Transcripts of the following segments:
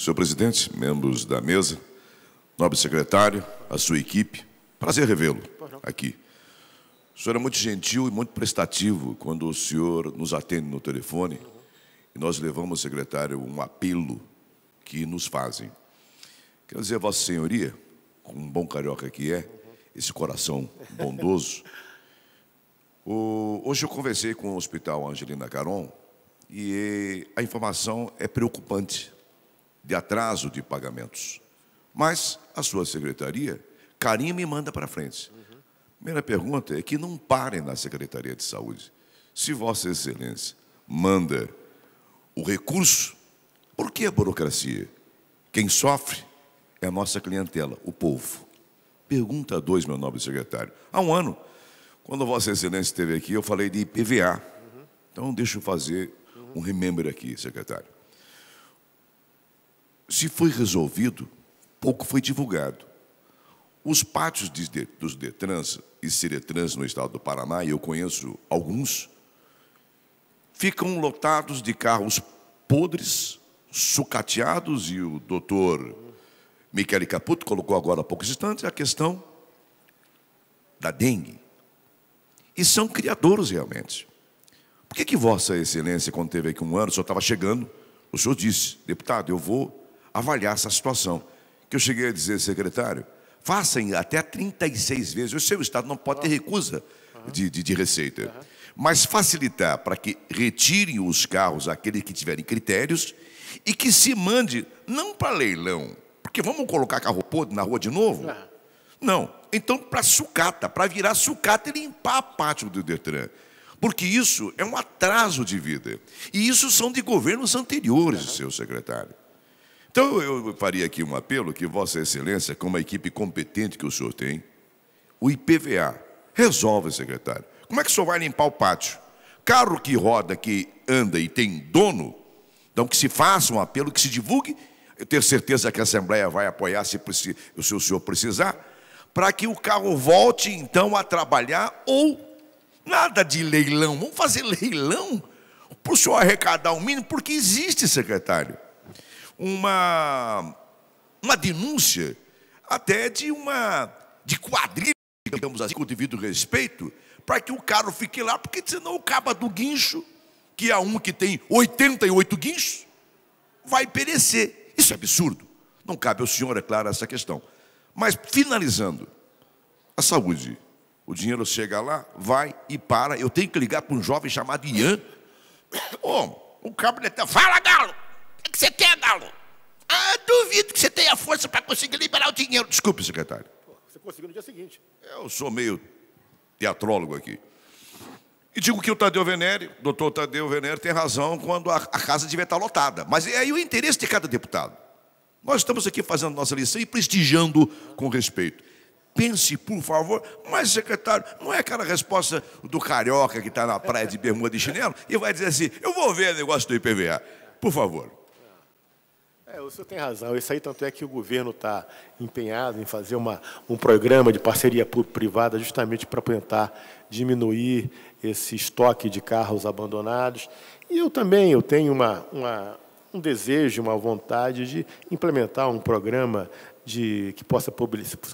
Senhor presidente, membros da mesa, nobre secretário, a sua equipe, prazer revê-lo aqui. O senhor é muito gentil e muito prestativo quando o senhor nos atende no telefone e nós levamos, secretário, um apelo que nos fazem. Quero dizer a Vossa Senhoria, como um bom carioca que é, esse coração bondoso. O, hoje eu conversei com o Hospital Angelina Caron e a informação é preocupante de atraso de pagamentos. Mas a sua secretaria carinho me manda para frente. Primeira pergunta é que não parem na Secretaria de Saúde. Se Vossa Excelência manda o recurso, por que a burocracia? Quem sofre é a nossa clientela, o povo. Pergunta dois, meu nobre secretário. Há um ano, quando Vossa Excelência esteve aqui, eu falei de IPVA. Então, deixa eu fazer um remember aqui, secretário. Se foi resolvido, pouco foi divulgado. Os pátios de, dos Detrans e Ciretrans no estado do Paraná, e eu conheço alguns, ficam lotados de carros podres, sucateados, e o doutor Michele Caputo colocou agora há poucos instantes a questão da dengue. E são criadores realmente. Por que, que Vossa Excelência, quando teve aqui um ano, o senhor estava chegando, o senhor disse, deputado, eu vou avaliar essa situação. Que eu cheguei a dizer, secretário, façam até 36 vezes. O seu Estado não pode ter recusa de, de, de receita. Mas facilitar para que retirem os carros aqueles que tiverem critérios e que se mande, não para leilão, porque vamos colocar carro podre na rua de novo? Não. Então, para sucata, para virar sucata e limpar a pátio do Detran. Porque isso é um atraso de vida. E isso são de governos anteriores, uhum. seu secretário. Então eu faria aqui um apelo que Vossa Excelência, com uma equipe competente que o senhor tem, o IPVA, resolve, secretário. Como é que o senhor vai limpar o pátio? Carro que roda, que anda e tem dono, então que se faça um apelo, que se divulgue. Eu tenho certeza que a Assembleia vai apoiar se, se o senhor precisar, para que o carro volte então a trabalhar ou nada de leilão. Vamos fazer leilão para o senhor arrecadar o mínimo, porque existe, secretário uma, uma denúncia até de uma de quadrilha, digamos assim, com o devido respeito, para que o carro fique lá, porque senão o caba do guincho, que é um que tem 88 guinchos, vai perecer. Isso é absurdo. Não cabe ao senhor, é claro, essa questão. Mas, finalizando, a saúde. O dinheiro chega lá, vai e para. Eu tenho que ligar para um jovem chamado Ian. Oh, o cabo até fala, galo! que você quer, Galo? Ah, duvido que você tenha força para conseguir liberar o dinheiro. Desculpe, secretário. Você conseguiu no dia seguinte. Eu sou meio teatrólogo aqui. E digo que o Tadeu Venere, doutor Tadeu Venere, tem razão quando a, a casa devia estar lotada. Mas é aí o interesse de cada deputado. Nós estamos aqui fazendo nossa lição e prestigiando com respeito. Pense, por favor, mas, secretário, não é aquela resposta do carioca que está na praia de bermuda de chinelo e vai dizer assim, eu vou ver o negócio do IPVA. Por favor. É, o senhor tem razão. Isso aí tanto é que o governo está empenhado em fazer uma, um programa de parceria privada justamente para tentar diminuir esse estoque de carros abandonados. E eu também eu tenho uma, uma um desejo, uma vontade de implementar um programa de, que possa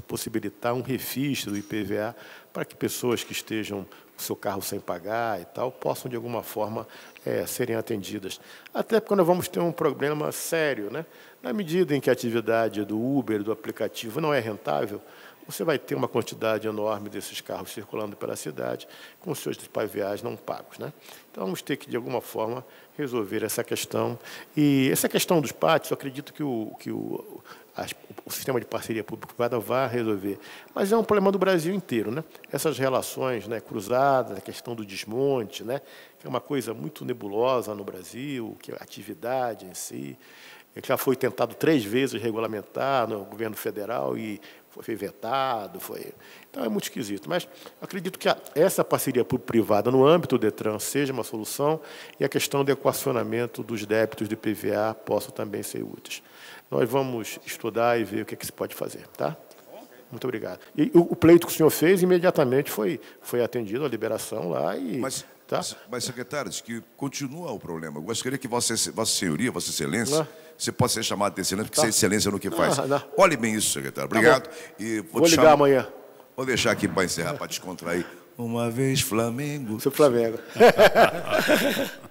possibilitar um refis do IPVA para que pessoas que estejam com seu carro sem pagar e tal possam, de alguma forma, é, serem atendidas. Até porque nós vamos ter um problema sério. Né? Na medida em que a atividade do Uber, do aplicativo, não é rentável, você vai ter uma quantidade enorme desses carros circulando pela cidade com seus paviais não pagos. Né? Então, vamos ter que, de alguma forma, resolver essa questão. E essa questão dos pátios, eu acredito que o, que o, o sistema de parceria público-privada vai resolver. Mas é um problema do Brasil inteiro. Né? Essas relações né, cruzadas, a questão do desmonte, né, que é uma coisa muito nebulosa no Brasil, que é a atividade em si já foi tentado três vezes regulamentar no governo federal e foi vetado, foi. Então é muito esquisito. Mas acredito que essa parceria público-privada no âmbito do Detran seja uma solução e a questão do equacionamento dos débitos de PVA possa também ser útil. Nós vamos estudar e ver o que, é que se pode fazer, tá? Muito obrigado. E o pleito que o senhor fez imediatamente foi, foi atendido, a liberação lá e. Mas Tá? Mas, secretário, que continua o problema. Eu gostaria que Vossa, vossa Senhoria, Vossa Excelência, não. você possa ser chamado de Excelência, porque tá. você é Excelência no que faz. Não, não. Olhe bem isso, secretário. Tá Obrigado. Tá e vou, vou ligar chamar... amanhã. Vou deixar aqui para encerrar, para descontrair. Uma vez Flamengo. Sou Flamengo.